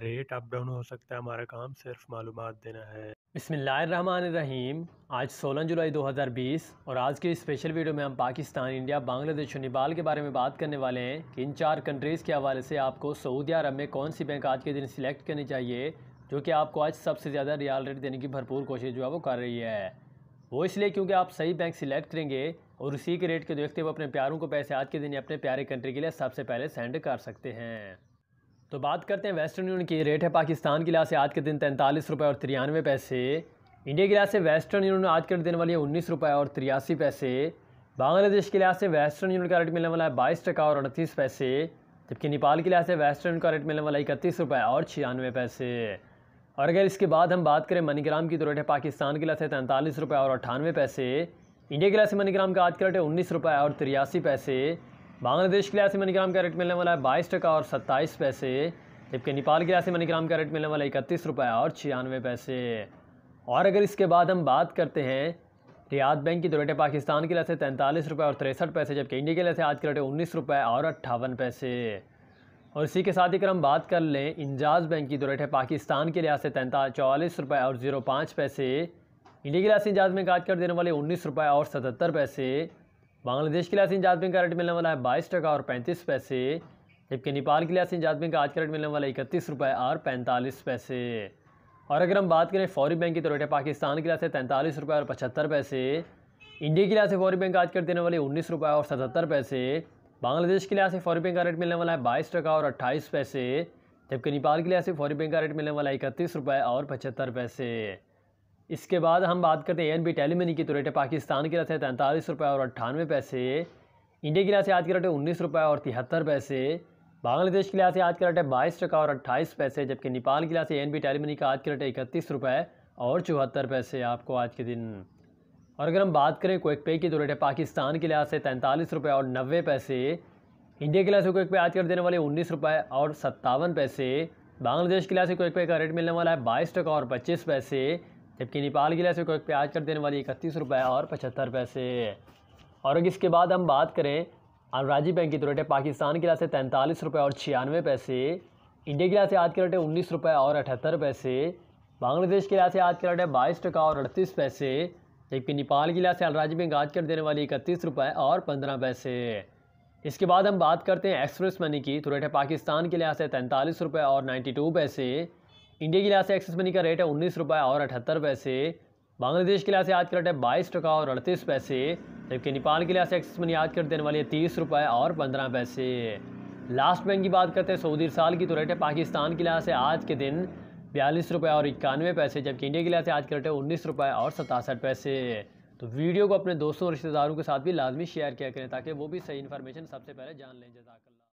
rate up down हो सकता है हमारा काम सिर्फ मालूम देना है बसमीम आज 16 जुलाई 2020 और आज के स्पेशल वीडियो में हम पाकिस्तान इंडिया बांग्लादेश और नेपाल के बारे में बात करने वाले हैं कि इन चार कंट्रीज़ के हवाले से आपको सऊदी अरब में कौन सी बैंक आज के दिन सिलेक्ट करनी चाहिए जो कि आपको आज सबसे ज़्यादा रियाल रेट देने की भरपूर कोशिश जो है वो कर रही है वो इसलिए क्योंकि आप सही बैंक सिलेक्ट करेंगे और उसी के रेट को देखते हुए अपने प्यारों को पैसे आज के दिन अपने प्यारे कंट्री के लिए सबसे पहले सेंड कर सकते हैं तो बात करते हैं वेस्टर्न यूनियन की रेट है पाकिस्तान के लिहाज से आज के दिन तैंतालीस रुपये और तिरानवे पैसे इंडिया के लिहाज से वेस्टर्न यूनियन आज के दिन वाली है उन्नीस रुपये और तिरासी पैसे बांग्लादेश के लिहाज से वेस्टर्न यूनियन का रेट मिलने वाला है बाईस टका और अड़तीस पैसे जबकि नेपाल के लिहाज से वेस्टर्न का रेट मिलने वाला है इकतीस रुपये और छियानवे पैसे और अगर इसके बाद हम बात करें मनीग्राम की तो रेट है पाकिस्तान के लिहाज से तैंतालीस रुपये और अट्ठानवे पैसे इंडिया के लिहाज से मनीग्राम का आज का रेट है उन्नीस रुपये और तिरासी पैसे बांग्लादेश के लिए ऐसे मनी ग्राम का रेट मिलने वाला है बाईस टका और सत्ताईस पैसे जबकि नेपाल के ऐसे मनी ग्राम का रेट मिलने वाला है इकतीस रुपये और छियानवे पैसे और अगर इसके बाद हम बात करते हैं रियाद बैंक की तो रेट है पाकिस्तान के लिए से तैंतालीस रुपये और तिरसठ पैसे जबकि इंडिया के लिए से आज के रेट है उन्नीस रुपये और अट्ठावन पैसे और इसी के साथ ही अगर हम बात कर लें इंजाज बैंक की तो रेट है पाकिस्तान के लिहाज से तैंता चौवालीस रुपये और ज़ीरो पाँच पैसे इंडिया के लिहाज से इंजाज बैंक आज कर देने वाले उन्नीस रुपये और सतहत्तर पैसे बांग्लादेश के लिए आसिन बैंक का रेट मिलने वाला है बाईस टका और पैंतीस पैसे जबकि नेपाल के लिए आसिन बैंक का आज का रेट मिलने वाला है इकतीस रुपये और पैंतालीस पैसे और अगर हम बात करें फौरी बैंक की तो रेट है पाकिस्तान के लिए से तैंतालीस रुपये और पचहत्तर पैसे इंडिया के लिए से फौरी बैंक आज कर देने वाले उन्नीस रुपये और सतहत्तर पैसे बांग्लादेश के लिए से फौरी बैंक का रेट मिलने वाला है बाईस टका और अट्ठाईस पैसे जबकि नेपाल के लिए से फौरी बैंक का रेट मिलने वाला है इकतीस रुपये और पचहत्तर पैसे इसके बाद हम बात करते हैं एन बी टैली मनी की तो रेट है पाकिस्तान की रेट है तैंतालीस रुपये और अट्ठानवे पैसे इंडिया की लिहाज से आज की रेट है उन्नीस रुपये और तिहत्तर पैसे बांग्लादेश के लिहाज से आज की रेट है बाईस टका और अट्ठाईस पैसे जबकि नेपाल के लिहाज से एन बी टेली मनी का आज की रेट है इकतीस रुपये और चौहत्तर पैसे आपको आज के दिन और अगर हम बात करें क्विक पे की तो रेट है पाकिस्तान के लिहाज से तैंतालीस रुपये और नब्बे पैसे इंडिया के लिहाज से क्विक पे आज कर देने वाले उन्नीस रुपये और सत्तावन पैसे बांग्लादेश के लिहाज से क्विक पे का रेट मिलने वाला है बाईस टका और पच्चीस पैसे जबकि नेपाल गिला से कोई प्याज कर देने वाली इकतीस रुपये और पचहत्तर पैसे और इसके बाद हम बात करें अनुराजी बैंक की तो रेट पाकिस्तान के से तैंतालीस रुपये और छियानवे पैसे इंडिया के से आज के रेट है उन्नीस रुपये और अठहत्तर पैसे बांग्लादेश की से आज के रेट है बाईस टका और अड़तीस पैसे जबकि नेपाल की से अनुराजी बैंक आज कर देने वाली इकतीस रुपये और पंद्रह पैसे इसके बाद हम बात करते हैं एक्सप्रेस मनी की तो रेट पाकिस्तान के लिहाज से तैंतालीस रुपये और नाइन्टी टू पैसे इंडिया की लिहाज से एक्सेस मनी का रेट है उन्नीस रुपये और अठहत्तर पैसे बांग्लादेश के लिहाज से आज का रेट है बाईस टका और अड़तीस पैसे जबकि नेपाल के लिहाज से एक्सेस मनी आज कर देने वाली है तीस रुपये और पंद्रह पैसे लास्ट बैंक की बात करते हैं सऊदी साल की तो रेट है पाकिस्तान के लिहाज से आज के दिन बयालीस रुपये और इक्यानवे पैसे जबकि इंडिया के लिहाज से आज का रेट है उन्नीस रुपये और सतासठ पैसे तो वीडियो को अपने दोस्तों और रिश्तेदारों के साथ भी लाजमी शेयर किया करें ताकि वो भी सही इन्फॉर्मेशन सबसे पहले जान लें जैसा